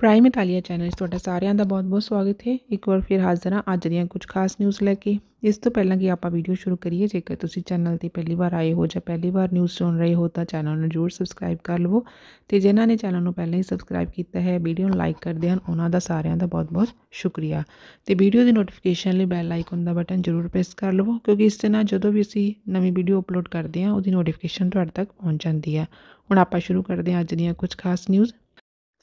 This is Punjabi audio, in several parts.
ਪ੍ਰਾਈਮ ਇਤਾਲੀਆ ਚੈਨਲ 'ਚ ਤੁਹਾਡਾ ਸਾਰਿਆਂ ਦਾ ਬਹੁਤ-ਬਹੁਤ ਸਵਾਗਤ ਹੈ ਇੱਕ ਵਾਰ ਫਿਰ ਹਾਜ਼ਰ ਹਾਂ ਅੱਜ ਦੀਆਂ ਕੁਝ ਖਾਸ ਨਿਊਜ਼ ਲੈ ਕੇ ਇਸ ਤੋਂ ਪਹਿਲਾਂ ਕਿ ਆਪਾਂ ਵੀਡੀਓ ਸ਼ੁਰੂ ਕਰੀਏ ਜੇਕਰ ਤੁਸੀਂ ਚੈਨਲ ਤੇ ਪਹਿਲੀ ਵਾਰ ਆਏ ਹੋ ਜਾਂ ਪਹਿਲੀ ਵਾਰ ਨਿਊਜ਼ ਸੁਣ ਰਹੇ ਹੋ ਤਾਂ ਚੈਨਲ ਨੂੰ ਜਰੂਰ ਸਬਸਕ੍ਰਾਈਬ ਕਰ ਲਵੋ ਤੇ ਜਿਨ੍ਹਾਂ ਨੇ ਚੈਨਲ ਨੂੰ ਪਹਿਲਾਂ ਹੀ ਸਬਸਕ੍ਰਾਈਬ ਕੀਤਾ ਹੈ ਵੀਡੀਓ ਨੂੰ ਲਾਈਕ ਕਰਦੇ ਹਨ ਉਹਨਾਂ ਦਾ ਸਾਰਿਆਂ ਦਾ ਬਹੁਤ-ਬਹੁਤ ਸ਼ੁਕਰੀਆ ਤੇ ਵੀਡੀਓ ਦੀ ਨੋਟੀਫਿਕੇਸ਼ਨ ਲਈ ਬੈਲ ਆਈਕਨ ਦਾ ਬਟਨ ਜਰੂਰ ਪ੍ਰੈਸ ਕਰ ਲਵੋ ਕਿਉਂਕਿ ਇਸ ਦੇ ਨਾਲ ਜਦੋਂ ਵੀ ਅਸੀਂ ਨਵੀਂ ਵੀਡੀਓ ਅਪਲੋਡ ਕਰਦੇ ਹਾਂ ਉਹਦੀ ਨੋਟੀਫਿਕੇਸ਼ਨ ਤੁਹਾਡੇ ਤੱਕ ਪਹੁੰਚ ਜਾਂਦੀ ਹੈ ਹੁਣ ਆਪਾਂ ਸ਼ੁਰੂ ਕਰਦੇ ਹਾਂ ਅੱਜ ਦੀਆਂ ਕੁਝ ਖਾਸ ਨਿਊਜ਼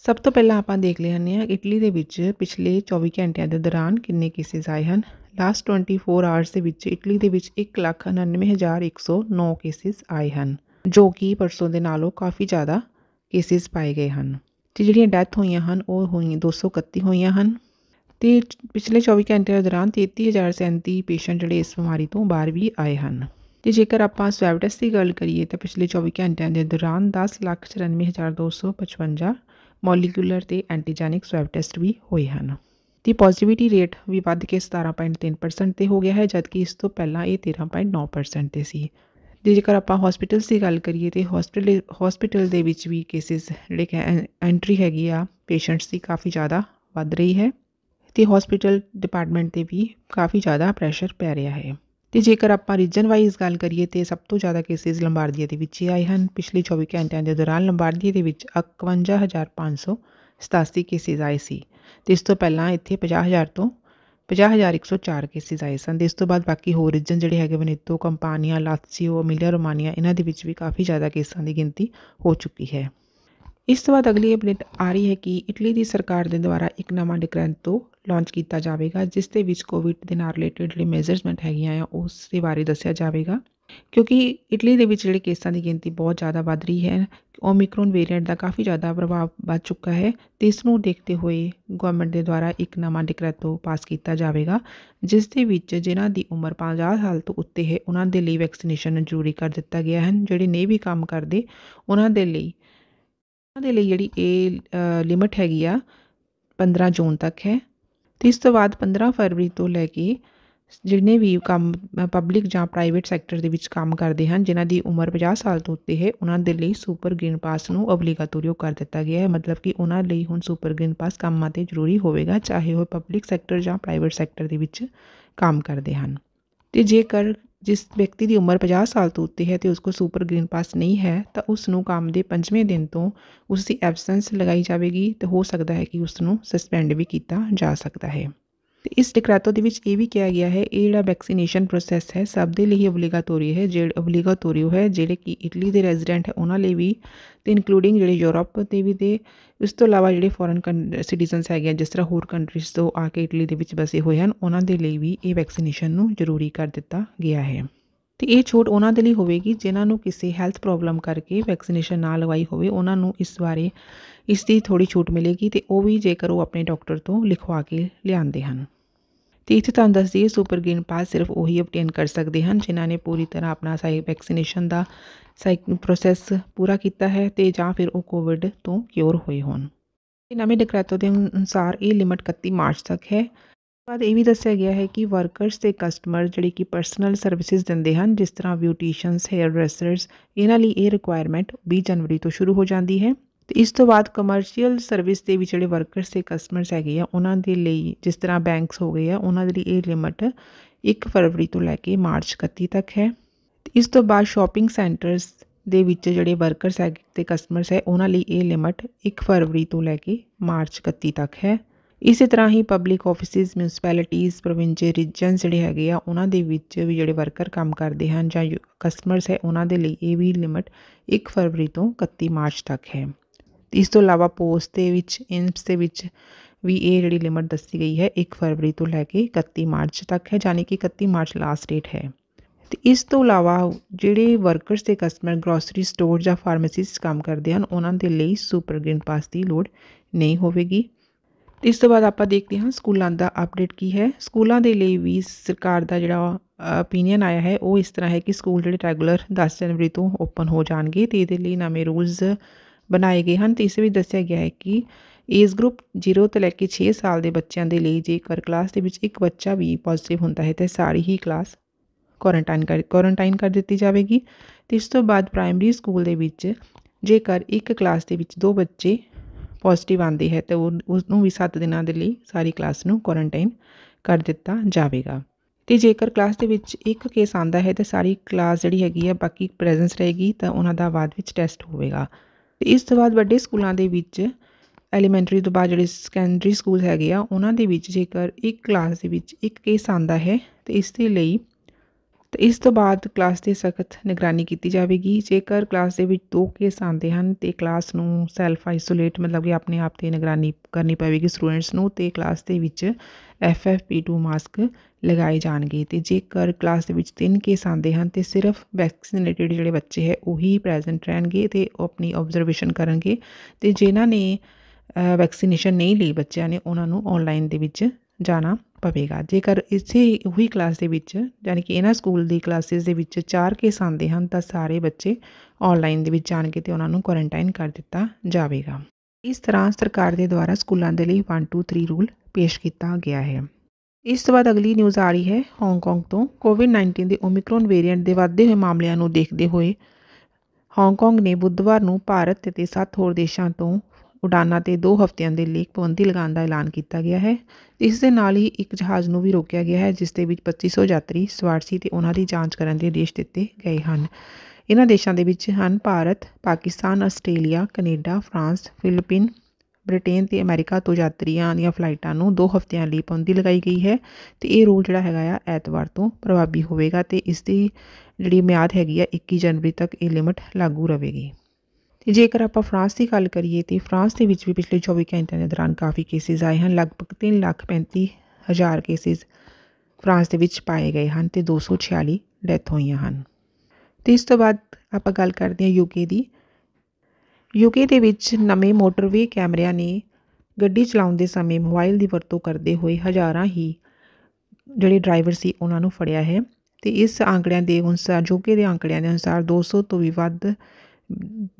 ਸਭ ਤੋਂ ਪਹਿਲਾਂ ਆਪਾਂ ਦੇਖ ਲੈਣੇ ਆ ਇਟਲੀ ਦੇ ਵਿੱਚ ਪਿਛਲੇ 24 ਘੰਟਿਆਂ ਦੇ ਦੌਰਾਨ ਕਿੰਨੇ ਕੇਸਿਸ ਆਏ ਹਨ ਲਾਸਟ 24 ਆਵਰਸ ਦੇ ਵਿੱਚ ਇਟਲੀ ਦੇ ਵਿੱਚ 199109 ਕੇਸਿਸ ਆਏ ਹਨ ਜੋ ਕਿ ਪਰਸੋਂ ਦੇ ਨਾਲੋਂ ਕਾਫੀ ਜ਼ਿਆਦਾ ਕੇਸਿਸ ਪਾਏ ਗਏ ਹਨ ਤੇ ਜਿਹੜੀਆਂ ਡੈਥ ਹੋਈਆਂ ਹਨ ਉਹ ਹੋਈਆਂ 231 ਹੋਈਆਂ ਹਨ ਤੇ ਪਿਛਲੇ 24 ਘੰਟਿਆਂ ਦੇ ਦੌਰਾਨ 33037 ਪੇਸ਼ੈਂਟ ਜਿਹੜੇ ਇਸ ਬਿਮਾਰੀ ਤੋਂ ਬਾਹਰ ਵੀ ਆਏ ਹਨ ਤੇ ਜੇਕਰ ਆਪਾਂ ਸਵੈਬ ਟੈਸਟ ਦੀ ਗੱਲ ਕਰੀਏ ਤਾਂ ਪਿਛਲੇ 24 ਘੰਟਿਆਂ ਦੇ ਦੌਰਾਨ 10 ਮੋਲੀਕੂਲਰ ਤੇ ਐਂਟੀਜੈਨਿਕ ਸਵੈਬ ਟੈਸਟ ਵੀ ਹੋਏ ਹਨ ਦੀ ਪੋਜ਼ਿਟਿਵਿਟੀ ਰੇਟ ਵੀ ਵੱਧ ਕੇ 17.3% ਤੇ ਹੋ ਗਿਆ ਹੈ ਜਦਕਿ ਇਸ ਤੋਂ ਪਹਿਲਾਂ ਇਹ 13.9% ਤੇ ਸੀ ਜੇ ਜੇਕਰ ਆਪਾਂ ਹਸਪੀਟਲਸ ਦੀ ਗੱਲ ਕਰੀਏ ਤੇ ਹਸਪੀਟਲ ਹਸਪੀਟਲ ਦੇ ਵਿੱਚ ਵੀ ਕੇਸਿਸ ਜਿਹੜੇ ਕਿ ਐਂਟਰੀ ਹੈਗੀ ਆ ਪੇਸ਼ੈਂਟਸ ਦੀ ਕਾਫੀ ਜ਼ਿਆਦਾ ਵੱਧ ਰਹੀ ਹੈ ਤੇ ਹਸਪੀਟਲ ਡਿਪਾਰਟਮੈਂਟ ਤੇ ਵੀ ਕਾਫੀ ਜ਼ਿਆਦਾ ਪ੍ਰੈਸ਼ਰ ਪੈ ਰਿਹਾ ਹੈ ਤੇ ਜੇਕਰ ਆਪਾਂ ਰੀਜਨ ਵਾਈਜ਼ ਗੱਲ ਕਰੀਏ ਤੇ ਸਭ ਤੋਂ ਜ਼ਿਆਦਾ ਕੇਸਿਸ ਲੰਬਾਰਡੀਆ ਦੇ ਵਿੱਚ ਹੀ ਆਏ ਹਨ ਪਿਛਲੇ 24 ਘੰਟਿਆਂ ਦੇ ਦੌਰਾਨ ਲੰਬਾਰਡੀਆ ਦੇ ਵਿੱਚ 51587 ਕੇਸਿਸ ਆਏ ਸੀ ਤੇ ਇਸ ਤੋਂ ਪਹਿਲਾਂ ਇੱਥੇ 50000 ਤੋਂ 50104 ਕੇਸਿਸ ਆਏ ਸਨ ਇਸ ਤੋਂ ਬਾਅਦ ਬਾਕੀ ਹੋਰ ਰੀਜਨ ਜਿਹੜੇ ਹੈਗੇ ਬਨੇਤੋ ਕੰਪਾਨੀਆਂ ਲਾਤਸੀਓ ਅਮੀਲੀਆ ਰੋਮਾਨੀਆ ਇਹਨਾਂ ਦੇ ਵਿੱਚ ਵੀ ਕਾਫੀ ਜ਼ਿਆਦਾ ਕੇਸਾਂ ਦੀ ਗਿਣਤੀ ਹੋ ਚੁੱਕੀ ਹੈ ਇਸ ਤੋਂ ਬਾਅਦ ਅਗਲੀ ਅਪਡੇਟ ਆ ਰਹੀ ਹੈ ਕਿ ਇਟਲੀ ਦੀ ਸਰਕਾਰ ਦੇ ਦੁਆਰਾ ਇੱਕ ਨਵਾਂ ਡਿਕਰੈਂਟੋ ਲਾਂਚ ਕੀਤਾ ਜਾਵੇਗਾ ਜਿਸ ਦੇ ਵਿੱਚ ਕੋਵਿਡ ਦੇ ਨਾਲ ਰਿਲੇਟਡ ਜਿਹੜੇ ਮੈਜ਼ਰਸਮੈਂਟ ਹੈਗੀਆਂ ਆ ਉਸ ਦੇ ਬਾਰੇ ਦੱਸਿਆ ਜਾਵੇਗਾ ਕਿਉਂਕਿ ਇਟਲੀ ਦੇ ਵਿੱਚ ਜਿਹੜੇ ਕੇਸਾਂ ਦੀ ਗਿਣਤੀ ਬਹੁਤ ਜ਼ਿਆਦਾ ਵੱਧ ਰਹੀ ਹੈ ਓਮਿਕਰੋਨ ਵੇਰੀਐਂਟ ਦਾ ਕਾਫੀ ਜ਼ਿਆਦਾ ਪ੍ਰਭਾਵ ਵੱਧ ਚੁੱਕਾ ਹੈ ਤੇ ਇਸ ਨੂੰ ਦੇਖਦੇ ਹੋਏ ਗਵਰਨਮੈਂਟ ਦੇ ਦੁਆਰਾ ਇੱਕ ਨਵਾਂ ਡਿਕਰੈਟੋ ਪਾਸ ਕੀਤਾ ਜਾਵੇਗਾ ਜਿਸ ਦੇ ਵਿੱਚ ਜਿਨ੍ਹਾਂ ਦੀ ਉਮਰ 50 ਸਾਲ ਤੋਂ ਉੱਤੇ ਹੈ ਉਹਨਾਂ ਦੇ ਲਈ ਵੈਕਸੀਨੇਸ਼ਨ ਜ਼ਰੂਰੀ ਕਰ ਦਿੱਤਾ ਗਿਆ ਹੈ ਜਿਹੜੇ ਨਹੀਂ ਵੀ ਕੰਮ ਕਰਦੇ ਉਹਨਾਂ ਦੇ ਲਈ ਦੇ ਲਈ ਜਿਹੜੀ ਇਹ ਲਿਮਟ ਹੈਗੀ ਆ 15 ਜੂਨ ਤੱਕ ਹੈ ਤੇ ਇਸ ਤੋਂ ਬਾਅਦ 15 ਫਰਵਰੀ ਤੋਂ ਲੈ ਕੇ ਜਿਹਨੇ ਵੀ ਕੰਮ ਪਬਲਿਕ ਜਾਂ ਪ੍ਰਾਈਵੇਟ ਸੈਕਟਰ ਦੇ ਵਿੱਚ ਕੰਮ ਕਰਦੇ ਹਨ ਜਿਨ੍ਹਾਂ ਦੀ ਉਮਰ 50 ਸਾਲ ਤੋਂ ਉੱਤੇ ਹੈ ਉਹਨਾਂ ਦੇ ਲਈ ਸੁਪਰ ਗ੍ਰੀਨ ਪਾਸ ਨੂੰ ਓਬਲੀਗਾਟੋਰੀਓ ਕਰ ਦਿੱਤਾ ਗਿਆ ਹੈ ਮਤਲਬ ਕਿ ਉਹਨਾਂ ਲਈ ਹੁਣ ਸੁਪਰ ਗ੍ਰੀਨ ਪਾਸ ਕੰਮਾਂ ਤੇ ਜ਼ਰੂਰੀ ਹੋਵੇਗਾ ਚਾਹੇ ਉਹ ਪਬਲਿਕ ਸੈਕਟਰ ਜਾਂ ਪ੍ਰਾਈਵੇਟ ਸੈਕਟਰ ਦੇ ਵਿੱਚ ਕੰਮ ਕਰਦੇ ਹਨ ਤੇ ਜੇਕਰ ਜਿਸ ਵਿਅਕਤੀ ਦੀ ਉਮਰ 50 ਸਾਲ ਤੋਂ ਉੱਤੇ ਹੈ ਤੇ ਉਸ ਕੋਲ ਸੁਪਰ ਗ੍ਰੀਨ ਪਾਸ ਨਹੀਂ ਹੈ ਤਾਂ ਉਸ ਨੂੰ ਕੰਮ ਦੇ 5ਵੇਂ ਦਿਨ ਤੋਂ ਉਸ ਦੀ ਐਬਸੈਂਸ ਲਗਾਈ ਜਾਵੇਗੀ ਤੇ ਹੋ ਸਕਦਾ ਹੈ ਕਿ ਉਸ ਨੂੰ ਸਸਪੈਂਡ ਵੀ ਕੀਤਾ ਜਾ ਸਕਦਾ ਹੈ ਤੇ ਇਸ ਡਿਕਰਾਟੋ ਦੇ ਵਿੱਚ ਇਹ ਵੀ ਕਿਹਾ ਗਿਆ ਹੈ ਇਹ ਜਿਹੜਾ ਵੈਕਸੀਨੇਸ਼ਨ ਪ੍ਰੋਸੈਸ ਹੈ ਸਭ ਦੇ ਲਈ ਓਬਲੀਗਾਟੋਰੀ ਹੈ ਜਿਹੜੇ ਓਬਲੀਗਾਟੋਰੀ ਹੈ ਜਿਹੜੇ ਕਿ ਇਟਲੀ ਦੇ ਰੈਜ਼ੀਡੈਂਟ ਹੈ ਉਹਨਾਂ ਲਈ ਵੀ ਤੇ ਇਨਕਲੂਡਿੰਗ ਜਿਹੜੇ ਯੂਰਪ ਦੇ ਵੀ ਦੇ ਇਸ ਤੋਂ ਇਲਾਵਾ ਜਿਹੜੇ ਫੋਰਨ ਸਿਟੀਜ਼ਨਸ ਹੈਗੇ ਜਿਸ ਤਰ੍ਹਾਂ ਹੋਰ ਕੰਟਰੀਜ਼ ਤੋਂ ਆ ਕੇ ਇਟਲੀ ਦੇ ਵਿੱਚ ਬਸੇ ਹੋਏ ਹਨ ਉਹਨਾਂ ਦੇ ਲਈ ਵੀ ਇਹ ਵੈਕਸੀਨੇਸ਼ਨ ਨੂੰ ਜ਼ਰੂਰੀ ਕਰ ਦਿੱਤਾ ਗਿਆ ਹੈ ਤੇ ਇਹ ਛੋਟ ਉਹਨਾਂ ਦੇ ਲਈ ਹੋਵੇਗੀ ਜਿਨ੍ਹਾਂ ਨੂੰ ਕਿਸੇ ਹੈਲਥ ਪ੍ਰੋਬਲਮ ਕਰਕੇ ਵੈਕਸੀਨੇਸ਼ਨ ਨਾ ਲਗਵਾਈ ਹੋਵੇ ਉਹਨਾਂ ਨੂੰ ਇਸ ਬਾਰੇ ਇਸ ਦੀ ਥੋੜੀ ਛੋਟ ਮਿਲੇਗੀ ਤੇ ਉਹ ਵੀ ਜੇਕਰ ਉਹ ਆਪਣੇ ਡਾਕਟਰ ਤੋਂ ਲਿਖਵਾ ਕੇ ਲਿਆਉਂਦੇ ਹਨ ਤੇ ਇੱਥੇ ਤੁਹਾਨੂੰ ਦੱਸ ਦਈਏ ਸੁਪਰ ਗ੍ਰੀਨ ਪਾਸ ਸਿਰਫ ਉਹੀ ਅਬਟੇਨ ਕਰ ਸਕਦੇ ਹਨ ਜਿਨ੍ਹਾਂ ਨੇ ਪੂਰੀ ਤਰ੍ਹਾਂ ਆਪਣਾ ਸਾਈ ਵੈਕਸੀਨੇਸ਼ਨ ਦਾ ਪ੍ਰੋਸੈਸ ਪੂਰਾ ਕੀਤਾ ਹੈ ਤੇ ਜਾਂ ਫਿਰ ਉਹ ਕੋਵਿਡ ਤੋਂ ਕਿਉਰ ਹੋਏ ਹੋਣ ਨਵੇਂ ਡਿਕਰੈਟੋ ਦੇ ਅਨੁਸਾਰ ਇਹ ਲਿਮਟ 31 ਮਾਰਚ ਤੱਕ ਹੈ ਬਾਅਦ ਇਹ ਵੀ ਦੱਸਿਆ ਗਿਆ ਹੈ ਕਿ ਵਰਕਰਸ ਤੇ ਕਸਟਮਰ ਜਿਹੜੇ ਕਿ ਪਰਸਨਲ ਸਰਵਿਸਿਜ਼ ਦਿੰਦੇ ਹਨ ਜਿਸ ਤਰ੍ਹਾਂ ਬਿਊਟੀਸ਼ੀਅਨਸ ਹੇਅਰ ਡ੍ਰੈਸਰਸ ਇਹਨਾਂ ਲਈ ਇਹ ਰਿਕੁਆਇਰਮੈਂਟ 20 ਜਨਵਰੀ ਤੋਂ ਸ਼ੁਰੂ ਹੋ ਜਾਂਦੀ ਹੈ ਤੇ ਇਸ ਤੋਂ ਬਾਅਦ ਕਮਰਸ਼ੀਅਲ ਸਰਵਿਸ ਦੇ ਵਿੱਚ ਜਿਹੜੇ ਵਰਕਰਸ ਤੇ ਕਸਟਮਰਸ ਹੈਗੇ ਆ ਉਹਨਾਂ ਦੇ ਲਈ ਜਿਸ ਤਰ੍ਹਾਂ ਬੈਂਕਸ ਹੋ ਗਏ ਆ ਉਹਨਾਂ ਦੇ ਲਈ ਇਹ ਲਿਮਟ 1 ਫਰਵਰੀ ਤੋਂ ਲੈ ਕੇ ਮਾਰਚ 31 ਤੱਕ ਹੈ ਇਸ ਤੋਂ ਬਾਅਦ ਸ਼ਾਪਿੰਗ ਸੈਂਟਰਸ ਦੇ ਵਿੱਚ ਜਿਹੜੇ ਵਰਕਰਸ ਹੈਗੇ ਤੇ ਕਸਟਮਰਸ ਹੈ ਉਹਨਾਂ ਲਈ ਇਹ ਲਿਮਟ 1 ਫਰਵਰੀ ਤੋਂ ਲੈ ਕੇ ਮਾਰਚ 31 ਤੱਕ ਹੈ ਇਸੇ ਤਰ੍ਹਾਂ ਹੀ public offices municipalities province region ਜਿਹੜੇ ਹੈਗੇ ਆ ਉਹਨਾਂ ਦੇ ਵਿੱਚ ਵੀ ਜਿਹੜੇ ਵਰਕਰ ਕੰਮ ਕਰਦੇ ਹਨ ਜਾਂ ਕਸਟਮਰਸ ਹੈ ਉਹਨਾਂ ਦੇ ਲਈ ਇਹ ਵੀ ਲਿਮਟ 1 ਫਰਵਰੀ ਤੋਂ 31 ਮਾਰਚ ਤੱਕ ਹੈ ਇਸ ਤੋਂ ਇਲਾਵਾ ਪੋਸਟ ਦੇ ਵਿੱਚ ਇਨਪਸ ਦੇ ਵਿੱਚ ਵੀ ਇਹ ਜਿਹੜੀ ਲਿਮਟ ਦੱਸੀ ਗਈ ਹੈ 1 ਫਰਵਰੀ ਤੋਂ ਲੈ ਕੇ 31 ਮਾਰਚ ਤੱਕ ਹੈ ਯਾਨੀ ਕਿ 31 ਮਾਰਚ ਲਾਸਟ ਡੇਟ ਹੈ ਤੇ ਇਸ ਤੋਂ ਇਲਾਵਾ ਜਿਹੜੇ ਵਰਕਰਸ ਤੇ ਕਸਟਮਰ ਗਰੋਸਰੀ ਸਟੋਰ ਜਾਂ ਫਾਰਮੇਸੀਸ ਕੰਮ ਕਰਦੇ ਹਨ ਉਹਨਾਂ ਦੇ ਲਈ ਸੁਪਰ ਗ੍ਰੀਨ ਪਾਸ ਦੀ ਲੋੜ ਨਹੀਂ ਹੋਵੇਗੀ ਇਸ ਤੋਂ ਬਾਅਦ ਆਪਾਂ ਦੇਖਦੇ ਹਾਂ ਸਕੂਲਾਂ ਦਾ ਅਪਡੇਟ ਕੀ ਹੈ ਸਕੂਲਾਂ ਦੇ ਲਈ ਵੀ ਸਰਕਾਰ ਦਾ ਜਿਹੜਾ ਓਪੀਨੀਅਨ ਆਇਆ ਹੈ ਉਹ ਇਸ ਤਰ੍ਹਾਂ ਹੈ ਕਿ ਸਕੂਲ ਜਿਹੜੇ ਰੈਗੂਲਰ 10 ਜਨਵਰੀ ਤੋਂ ਓਪਨ ਹੋ ਜਾਣਗੇ ਤੇ ਇਹਦੇ ਲਈ ਨਵੇਂ ਰੂਲਸ ਬਣਾਏ ਗਏ ਹਨ ਤੇ ਇਸ ਵੀ ਦੱਸਿਆ ਗਿਆ ਹੈ ਕਿ ਏਜ ਗਰੁੱਪ 0 ਤੋਂ ਲੈ ਕੇ 6 ਸਾਲ ਦੇ ਬੱਚਿਆਂ ਦੇ ਲਈ ਜੇ ਜੇਕਰ ਕਲਾਸ ਦੇ ਵਿੱਚ ਇੱਕ ਬੱਚਾ ਵੀ ਪੋਜ਼ਿਟਿਵ ਹੁੰਦਾ ਹੈ ਤੇ ਸਾਰੀ ਹੀ ਕਲਾਸ ਕੁਆਰੰਟਾਈਨ ਕਰ ਕੁਆਰੰਟਾਈਨ ਕਰ ਦਿੱਤੀ ਜਾਵੇਗੀ ਤੇ ਇਸ ਤੋਂ ਬਾਅਦ ਪ੍ਰਾਇਮਰੀ ਸਕੂਲ ਦੇ ਵਿੱਚ ਜੇਕਰ ਇੱਕ ਕਲਾਸ ਦੇ ਵਿੱਚ ਦੋ ਬੱਚੇ ਪੋਜ਼ਿਟਿਵ ਆਂਦੀ ਹੈ ਤੇ ਉਸ ਨੂੰ ਵੀ 7 ਦਿਨਾਂ ਦੇ ਲਈ ਸਾਰੀ ਕਲਾਸ ਨੂੰ ਕੁਆਰੰਟਾਈਨ ਕਰ ਦਿੱਤਾ ਜਾਵੇਗਾ ਤੇ ਜੇਕਰ ਕਲਾਸ ਦੇ ਵਿੱਚ ਇੱਕ ਕੇਸ ਆਂਦਾ ਹੈ ਤੇ ਸਾਰੀ ਕਲਾਸ ਜਿਹੜੀ ਹੈਗੀ ਹੈ ਬਾਕੀ ਪ੍ਰੈਜ਼ੈਂਸ ਰਹੇਗੀ ਤਾਂ ਉਹਨਾਂ ਦਾ ਬਾਅਦ ਵਿੱਚ ਟੈਸਟ ਹੋਵੇਗਾ ਤੇ ਇਸ ਤੋਂ ਬਾਅਦ ਵੱਡੇ ਸਕੂਲਾਂ ਦੇ ਵਿੱਚ ਐਲੀਮੈਂਟਰੀ ਤੋਂ ਬਾਅਦ ਜਿਹੜੇ ਸੈਕੰਡਰੀ ਸਕੂਲ ਹੈਗੇ ਆ ਉਹਨਾਂ ਦੇ ਵਿੱਚ ਜੇਕਰ ਇੱਕ ਕਲਾਸ ਦੇ ਵਿੱਚ ਇੱਕ ਕੇਸ ਆਂਦਾ ਹੈ ਤੇ ਇਸ ਦੇ ਲਈ ਅਤੇ ਇਸ ਤੋਂ ਬਾਅਦ ਕਲਾਸ ਦੀ ਸਖਤ ਨਿਗਰਾਨੀ ਕੀਤੀ ਜਾਵੇਗੀ ਜੇਕਰ ਕਲਾਸ ਦੇ ਵਿੱਚ ਦੋ ਕੇਸ ਆਉਂਦੇ ਹਨ ਤੇ ਕਲਾਸ ਨੂੰ ਸੈਲਫ ਆਈਸੋਲੇਟ ਮਤਲਬ ਕਿ ਆਪਣੇ ਆਪ 'ਤੇ ਨਿਗਰਾਨੀ ਕਰਨੀ ਪਵੇਗੀ ਸਟੂਡੈਂਟਸ ਨੂੰ ਤੇ ਕਲਾਸ ਦੇ ਵਿੱਚ ਐਫ ਮਾਸਕ ਲਗਾਏ ਜਾਣਗੇ ਤੇ ਜੇਕਰ ਕਲਾਸ ਦੇ ਵਿੱਚ ਤਿੰਨ ਕੇਸ ਆਉਂਦੇ ਹਨ ਤੇ ਸਿਰਫ ਵੈਕਸੀਨੇਟਿਡ ਜਿਹੜੇ ਬੱਚੇ ਹੈ ਉਹੀ ਪ੍ਰੈਜ਼ੈਂਟ ਰਹਿਣਗੇ ਤੇ ਉਹ ਆਪਣੀ ਆਬਜ਼ਰਵੇਸ਼ਨ ਕਰਨਗੇ ਤੇ ਜਿਨ੍ਹਾਂ ਨੇ ਵੈਕਸੀਨੇਸ਼ਨ ਨਹੀਂ ਲਈ ਬੱਚਿਆਂ ਨੇ ਉਹਨਾਂ ਨੂੰ ਆਨਲਾਈਨ ਦੇ ਵਿੱਚ ਜਾਣਾ ਪਵੇਗਾ ਜੇਕਰ ਇਸੇ ਉਹੀ ਕਲਾਸ ਦੇ ਵਿੱਚ ਯਾਨੀ ਕਿ ਇਹਨਾਂ ਸਕੂਲ ਦੀ ਕਲਾਸਿਸ ਦੇ ਵਿੱਚ ਚਾਰ ਕੇਸ ਆਉਂਦੇ ਹਨ ਤਾਂ ਸਾਰੇ ਬੱਚੇ ਆਨਲਾਈਨ ਦੇ ਵਿੱਚ ਜਾਣਗੇ ਤੇ ਉਹਨਾਂ ਨੂੰ ਕੁਆਰੰਟਾਈਨ ਕਰ ਦਿੱਤਾ ਜਾਵੇਗਾ ਇਸ ਤਰ੍ਹਾਂ ਸਰਕਾਰ ਦੇ ਦੁਆਰਾ ਸਕੂਲਾਂ ਦੇ ਲਈ 1 2 3 ਰੂਲ ਪੇਸ਼ ਕੀਤਾ ਗਿਆ ਹੈ ਇਸ ਤੋਂ ਬਾਅਦ ਅਗਲੀ ਨਿਊਜ਼ ਆ ਰਹੀ ਹੈ ਹਾਂਗਕਾਂਗ ਤੋਂ ਕੋਵਿਡ-19 ਦੇ ਓਮਿਕਰੋਨ ਵੇਰੀਐਂਟ ਦੇ ਵੱਧਦੇ ਹੋਏ ਮਾਮਲਿਆਂ ਨੂੰ ਦੇਖਦੇ ਹੋਏ ਹਾਂਗਕਾਂਗ ਨੇ ਬੁੱਧਵਾਰ ਨੂੰ ਭਾਰਤ ਅਤੇ ਸੱਤ ਹੋਰ ਦੇਸ਼ਾਂ ਤੋਂ ਉਡਾਨਾਂ ਤੇ 2 ਹਫ਼ਤਿਆਂ ਦੇ ਲਈ ਪਾਬੰਦੀ ਲਗਾਉਣ ਦਾ ਐਲਾਨ ਕੀਤਾ ਗਿਆ ਹੈ ਇਸ ਦੇ ਨਾਲ ਹੀ ਇੱਕ ਜਹਾਜ਼ ਨੂੰ ਵੀ ਰੋਕਿਆ ਗਿਆ ਹੈ ਜਿਸ ਦੇ ਵਿੱਚ 2500 ਯਾਤਰੀ ਸਵਾਰ ਸੀ ਤੇ ਉਹਨਾਂ ਦੀ ਜਾਂਚ ਕਰਨ ਦੇ ਆਦੇਸ਼ ਦਿੱਤੇ ਗਏ ਹਨ ਇਹਨਾਂ ਦੇਸ਼ਾਂ ਦੇ ਵਿੱਚ ਹਨ Bharat Pakistan Australia Canada France Philippine Britain ਤੇ ਅਮਰੀਕਾ ਤੋਂ ਯਾਤਰੀਆਂ ਦੀਆਂ ਫਲਾਈਟਾਂ ਨੂੰ 2 ਹਫ਼ਤਿਆਂ ਲਈ ਪਾਬੰਦੀ ਲਗਾਈ ਗਈ ਹੈ ਤੇ ਇਹ ਰੂਲ ਜਿਹੜਾ ਹੈਗਾ ਆ ਐਤਵਾਰ ਤੋਂ ਪ੍ਰਭਾਵੀ ਹੋਵੇਗਾ ਤੇ ਇਸ ਦੀ ਜਿਹੜੀ ਮਿਆਦ ਹੈਗੀ ਆ 21 ਜਨਵਰੀ ਤੱਕ ਇਹ ਲਿਮਟ ਲਾਗੂ ਰਹੇਗੀ ਤੇ ਜੇਕਰ ਆਪਾਂ ਫਰਾਂਸ ਦੀ ਗੱਲ ਕਰੀਏ ਤੇ ਫਰਾਂਸ ਦੇ ਵਿੱਚ ਵੀ ਪਿਛਲੇ 24 ਘੰਟਿਆਂ ਦੇ ਦੌਰਾਨ ਕਾਫੀ ਕੇਸਿਸ ਆਏ ਹਨ ਲਗਭਗ 3 ਲੱਖ 35 ਹਜ਼ਾਰ ਕੇਸਿਸ ਫਰਾਂਸ ਦੇ ਵਿੱਚ ਪਾਏ ਗਏ ਹਨ ਤੇ 246 ਡੈਥ ਹੋਈਆਂ ਹਨ ਤੇ ਇਸ ਤੋਂ ਬਾਅਦ ਆਪਾਂ ਗੱਲ ਕਰਦੇ ਹਾਂ ਯੂਕੇ ਦੀ ਯੂਕੇ ਦੇ ਵਿੱਚ ਨਵੇਂ ਮੋਟਰਵੇ ਕੈਮਰਿਆਂ ਨੇ ਗੱਡੀ ਚਲਾਉਣ ਦੇ ਸਮੇਂ ਮੋਬਾਈਲ ਦੀ ਵਰਤੋਂ ਕਰਦੇ ਹੋਏ ਹਜ਼ਾਰਾਂ ਹੀ ਜਿਹੜੇ ਡਰਾਈਵਰ ਸੀ ਉਹਨਾਂ ਨੂੰ ਫੜਿਆ ਹੈ ਤੇ ਇਸ ਅੰਕੜਿਆਂ ਦੇ ਅਨੁਸਾਰ ਯੂਕੇ ਦੇ ਅੰਕੜਿਆਂ ਦੇ ਅਨੁਸਾਰ 200 ਤੋਂ ਵੀ ਵੱਧ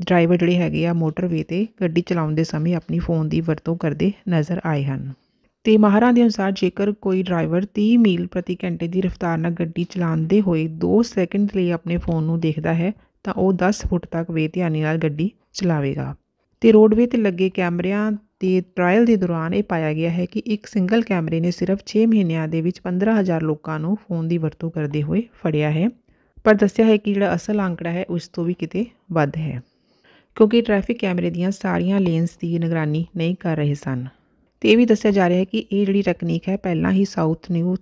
ਡਰਾਈਵਰ ਜਿਹੜੇ ਹੈਗੇ ਆ ਮੋਟਰਵੇ 'ਤੇ ਗੱਡੀ ਚਲਾਉਂਦੇ ਸਮੇਂ ਆਪਣੀ ਫ਼ੋਨ ਦੀ ਵਰਤੋਂ ਕਰਦੇ ਨਜ਼ਰ ਆਏ ਹਨ ਤੇ ਮਹਾਰਾ ਦੇ ਅਨੁਸਾਰ ਜੇਕਰ ਕੋਈ ਡਰਾਈਵਰ 30 ਮੀਲ ਪ੍ਰਤੀ ਘੰਟੇ ਦੀ ਰਫ਼ਤਾਰ ਨਾਲ ਗੱਡੀ ਚਲਾਉਂਦੇ ਹੋਏ 2 ਸੈਕਿੰਡ ਲਈ ਆਪਣੇ ਫ਼ੋਨ ਨੂੰ ਦੇਖਦਾ ਹੈ ਤਾਂ ਉਹ 10 ਫੁੱਟ ਤੱਕ ਬੇਧਿਆਨੀ ਨਾਲ ਗੱਡੀ ਚਲਾਵੇਗਾ ਤੇ ਰੋਡਵੇ 'ਤੇ ਲੱਗੇ ਕੈਮਰਿਆਂ ਤੇ ਟ੍ਰਾਇਲ ਦੇ ਦੌਰਾਨ ਇਹ ਪਾਇਆ ਗਿਆ ਹੈ ਕਿ ਇੱਕ ਸਿੰਗਲ ਕੈਮਰੇ ਨੇ ਸਿਰਫ 6 ਮਹੀਨਿਆਂ ਦੇ ਵਿੱਚ 15000 ਲੋਕਾਂ ਨੂੰ ਫ਼ੋਨ ਦੀ ਵਰਤੋਂ ਕਰਦੇ ਹੋਏ ਫੜਿਆ ਹੈ ਪਰ ਦੱਸਿਆ ਹੈ ਕਿ ਜਿਹੜਾ ਅਸਲ ਅੰਕੜਾ ਹੈ ਉਸ ਤੋਂ ਵੀ ਕਿਤੇ ਵੱਧ ਹੈ ਕਿਉਂਕਿ ਟ੍ਰੈਫਿਕ ਕੈਮਰੇ ਦੀਆਂ ਸਾਰੀਆਂ ਲੇਨਸ ਦੀ ਨਿਗਰਾਨੀ ਨਹੀਂ ਕਰ ਰਹੇ ਸਨ ਤੇ ਇਹ ਵੀ ਦੱਸਿਆ ਜਾ ਰਿਹਾ ਹੈ ਕਿ ਇਹ ਜਿਹੜੀ ਤਕਨੀਕ ਹੈ ਪਹਿਲਾਂ ਹੀ south new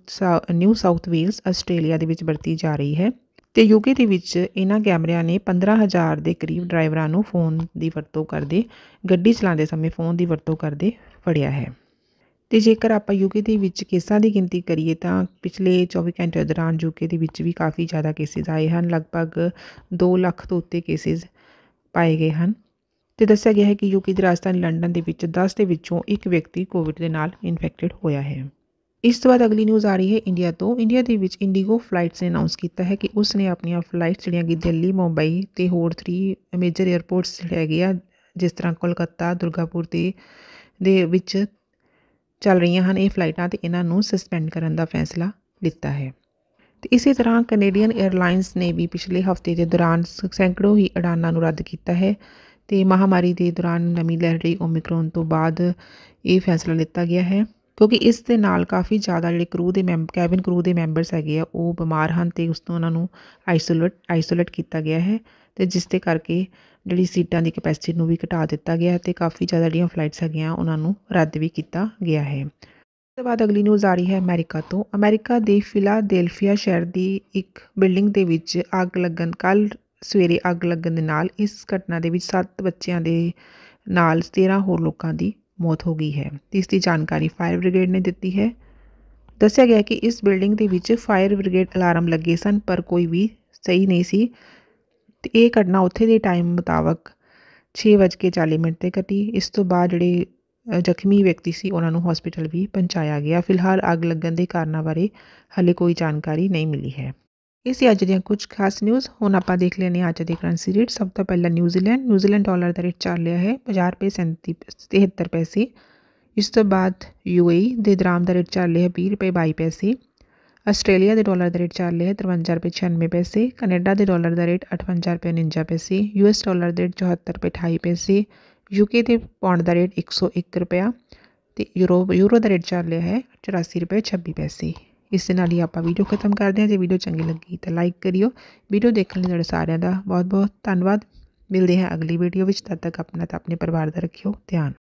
new south Wales Australia ਦੇ ਵਿੱਚ ਵਰਤੀ ਜਾ ਰਹੀ ਹੈ ਤੇ ਯੂਕੇ ਦੇ ਵਿੱਚ ਇਹਨਾਂ ਕੈਮਰਿਆਂ ਨੇ 15000 ਦੇ ਕਰੀਬ ਡਰਾਈਵਰਾਂ ਨੂੰ ਫੋਨ ਦੀ ਵਰਤੋਂ ਕਰਦੇ ਗੱਡੀ ਚਲਾਉਂਦੇ ਸਮੇਂ ਫੋਨ ਦੀ ਵਰਤੋਂ ਕਰਦੇ ਫੜਿਆ ਹੈ ਅਤੇ ਜੇਕਰ ਆਪਾਂ ਯੂਕੇ ਦੇ ਵਿੱਚ ਕੇਸਾਂ ਦੀ ਗਿਣਤੀ ਕਰੀਏ ਤਾਂ ਪਿਛਲੇ ਚੌਵੀ ਘੰਟੇ ਦੌਰਾਨ ਯੂਕੇ ਦੇ ਵਿੱਚ ਵੀ ਕਾਫੀ ਜ਼ਿਆਦਾ ਕੇਸਿਸ ਆਏ ਹਨ ਲਗਭਗ 2 ਲੱਖ ਤੋਂ ਉੱਤੇ ਕੇਸਿਸ ਪਾਏ ਗਏ ਹਨ ਤੇ ਦੱਸਿਆ ਗਿਆ ਹੈ ਕਿ ਯੂਕੇ ਦੀ ਰਾਜਧਾਨੀ ਲੰਡਨ ਦੇ ਵਿੱਚ 10 ਦੇ ਵਿੱਚੋਂ ਇੱਕ ਵਿਅਕਤੀ ਕੋਵਿਡ ਦੇ ਨਾਲ ਇਨਫੈਕਟਡ ਹੋਇਆ ਹੈ ਇਸ ਤੋਂ ਬਾਅਦ ਅਗਲੀ ਨਿਊਜ਼ ਆ ਰਹੀ ਹੈ ਇੰਡੀਆ ਤੋਂ ਇੰਡੀਆ ਦੇ ਵਿੱਚ ਇੰਡੀਗੋ ਫਲਾਈਟਸ ਨੇ ਅਨਾਉਂਸ ਕੀਤਾ ਹੈ ਕਿ ਉਸ ਨੇ ਆਪਣੀਆਂ ਫਲਾਈਟਸ ਜਿਹੜੀਆਂ ਕਿ ਦਿੱਲੀ ਮੁੰਬਈ ਤੇ ਹੋਰ 3 ਮੇਜਰ 에ਅਰਪੋਰਟਸ ਜਿਹੜੇ ਹੈਗੇ ਆ ਜਿਸ ਤਰ੍ਹਾਂ ਕੋਲਕਾਤਾ ਦੁਰਗਾਪੁਰ ਤੇ ਦੇ ਵਿੱਚ ਚੱਲ ਰਹੀਆਂ ਹਨ ਇਹ ਫਲਾਈਟਾਂ ਤੇ ਇਹਨਾਂ ਨੂੰ ਸਸਪੈਂਡ ਕਰਨ ਦਾ ਫੈਸਲਾ ਲਿੱਤਾ ਹੈ ਤੇ ਇਸੇ ਤਰ੍ਹਾਂ ਕੈਨੇਡੀਅਨ 에ਅਰਲਾਈਨਸ ਨੇ ਵੀ ਪਿਛਲੇ ਹਫਤੇ ਦੇ ਦੌਰਾਨ ਸੈਂਕੜੋ ਹੀ ਉਡਾਨਾਂ ਨੂੰ ਰੱਦ ਕੀਤਾ ਹੈ ਤੇ ਮਹਾਮਾਰੀ ਦੇ ਦੌਰਾਨ ਨਵੀਂ ਲਹਿਰ ਰਹੀ ਓਮਿਕਰੋਨ ਤੋਂ ਬਾਅਦ ਇਹ ਫੈਸਲਾ ਲਿੱਤਾ ਗਿਆ ਹੈ ਕਿਉਂਕਿ ਇਸ ਦੇ ਨਾਲ ਕਾਫੀ ਜ਼ਿਆਦਾ ਜਿਹੜੇ ਕਰੂ ਦੇ ਮੈਂਬਰ ਕੈਬਿਨ ਕਰੂ ਦੇ ਮੈਂਬਰਸ ਹੈਗੇ ਆ ਉਹ ਬਿਮਾਰ ਹਨ ਤੇ ਉਸ ਤੋਂ ਉਹਨਾਂ ਨੂੰ ਆਈਸੋਲੇਟ ਆਈਸੋਲੇਟ ਕੀਤਾ ਗਿਆ ਹੈ ਤੇ ਜਿਸ ਦੇ ਕਰਕੇ ਜਿਹੜੀ ਸੀਟਾਂ ਦੀ ਕਪੈਸਿਟੀ ਨੂੰ ਵੀ ਘਟਾ ਦਿੱਤਾ ਗਿਆ ਤੇ ਕਾਫੀ ਜ਼ਿਆਦਾ ਜਿਹੜੀਆਂ ਫਲਾਈਟਸ ਹੈਗੀਆਂ ਉਹਨਾਂ ਨੂੰ ਰੱਦ ਵੀ ਕੀਤਾ ਗਿਆ ਹੈ ਉਸ ਤੋਂ ਬਾਅਦ ਅਗਲੀ ਨਿਊਜ਼ ਆ ਰਹੀ ਹੈ ਅਮਰੀਕਾ ਤੋਂ ਅਮਰੀਕਾ ਦੇ ਫਿਲਾਡੈਲਫੀਆ ਸ਼ਹਿਰ ਦੀ ਇੱਕ ਬਿਲਡਿੰਗ ਦੇ ਵਿੱਚ ਅੱਗ ਲੱਗਣ ਕੱਲ ਸਵੇਰੇ ਅੱਗ ਲੱਗਣ ਦੇ ਨਾਲ ਇਸ ਘਟਨਾ ਦੇ ਵਿੱਚ 7 ਬੱਚਿਆਂ ਦੇ ਨਾਲ 13 ਹੋਰ ਲੋਕਾਂ ਦੀ ਮੌਤ ਹੋ ਗਈ ਹੈ ਇਸ ਦੀ ਜਾਣਕਾਰੀ ਫਾਇਰ ਬ੍ਰਿਗੇਡ ਨੇ ਦਿੱਤੀ ਹੈ ਦੱਸਿਆ ਗਿਆ ਕਿ ਇਸ ਬਿਲਡਿੰਗ ਦੇ ਵਿੱਚ ਫਾਇਰ ਬ੍ਰਿਗੇਡ ਅਲਾਰਮ ਲੱਗੇ ਸਨ ਪਰ ਕੋਈ ਵੀ ਸਹੀ ਨਹੀਂ ਸੀ ਅਤੇ ਇਹ ਘਟਨਾ ਉੱਥੇ ਦੇ ਟਾਈਮ ਮੁਤਾਬਕ 6:40 ਮਿੰਟ 'ਤੇ ਘਟੀ ਇਸ ਤੋਂ ਬਾਅਦ ਜਿਹੜੇ ਜ਼ਖਮੀ ਵਿਅਕਤੀ ਸੀ ਉਹਨਾਂ ਨੂੰ ਹੋਸਪਿਟਲ ਵੀ ਪਹੁੰਚਾਇਆ ਗਿਆ ਫਿਲਹਾਲ ਅੱਗ ਲੱਗਣ ਦੇ ਕਾਰਨਾਂ ਬਾਰੇ ਹਲੇ ਕੋਈ ਜਾਣਕਾਰੀ ਨਹੀਂ ਮਿਲੀ ਹੈ ਇਹ ਅੱਜ ਦੀਆਂ ਕੁਝ ਖਾਸ ਨਿਊਜ਼ ਹੁਣ ਆਪਾਂ ਦੇਖ ਲੈਣੇ ਹਾਂ ਅੱਜ ਦੇ ਕਰੰਸੀ ਰੇਟ ਸਭ ਤੋਂ ਪਹਿਲਾਂ ਨਿਊਜ਼ੀਲੈਂਡ ਨਿਊਜ਼ੀਲੈਂਡ ਡਾਲਰ ਦਾ ਰੇਟ ਚੱਲ ਰਿਹਾ ਹੈ 50 ਰੁਪਏ 73 ਪੈਸੇ ਇਸ ਤੋਂ ਬਾਅਦ ਯੂਏਈ e ਦੇ ਦਰਾਮ ਦਾ ਰੇਟ ਚੱਲ ਰਿਹਾ 20 ਰੁਪਏ 22 ਪੈਸੇ ਆਸਟ੍ਰੇਲੀਆ ਦੇ ਡਾਲਰ ਦਾ ਰੇਟ ਚੱਲ ਰਿਹਾ ਤਰਵੰਜਾ ਰੁਪਏ ਛਿਆਨਵੇਂ ਪੈਸੇ ਕਨੇਡਾ ਦੇ ਡਾਲਰ ਦਾ ਰੇਟ ਅਠਵੰਜਾ ਰੁਪਏ ਪੈਸੇ ਯੂ ਐਸ ਡਾਲਰ ਦੇ ਰੇਟ ਚੁਹੱਤਰ ਪੈਸੇ ਯੂ ਕੇ ਦੇ ਪੌਂਡ ਦਾ ਰੇਟ 101 ਰੁਪਿਆ ਤੇ ਯੂਰੋ ਯੂਰੋ ਦਾ ਰੇਟ ਚੱਲ ਰਿਹਾ ਹੈ 84.26 ਰੁਪਏ ਪੈਸੇ ਇਸ ਦੇ ਨਾਲ ਹੀ ਆਪਾਂ ਵੀਡੀਓ ਖਤਮ ਕਰਦੇ ਹਾਂ ਜੇ ਵੀਡੀਓ ਚੰਗੀ ਲੱਗੀ ਤਾਂ ਲਾਈਕ ਕਰਿਓ ਵੀਡੀਓ ਦੇਖਣ ਲਈ ਤੁਹਾਡੇ ਸਾਰਿਆਂ ਦਾ ਬਹੁਤ ਬਹੁਤ ਧੰਨਵਾਦ ਮਿਲਦੇ ਹਾਂ ਅਗਲੀ ਵੀਡੀਓ ਵਿੱਚ ਤਦ ਤੱਕ ਆਪਣਾ ਤੇ ਆਪਣੇ ਪਰਿਵਾਰ ਦਾ ਰੱਖਿਓ ਧਿਆਨ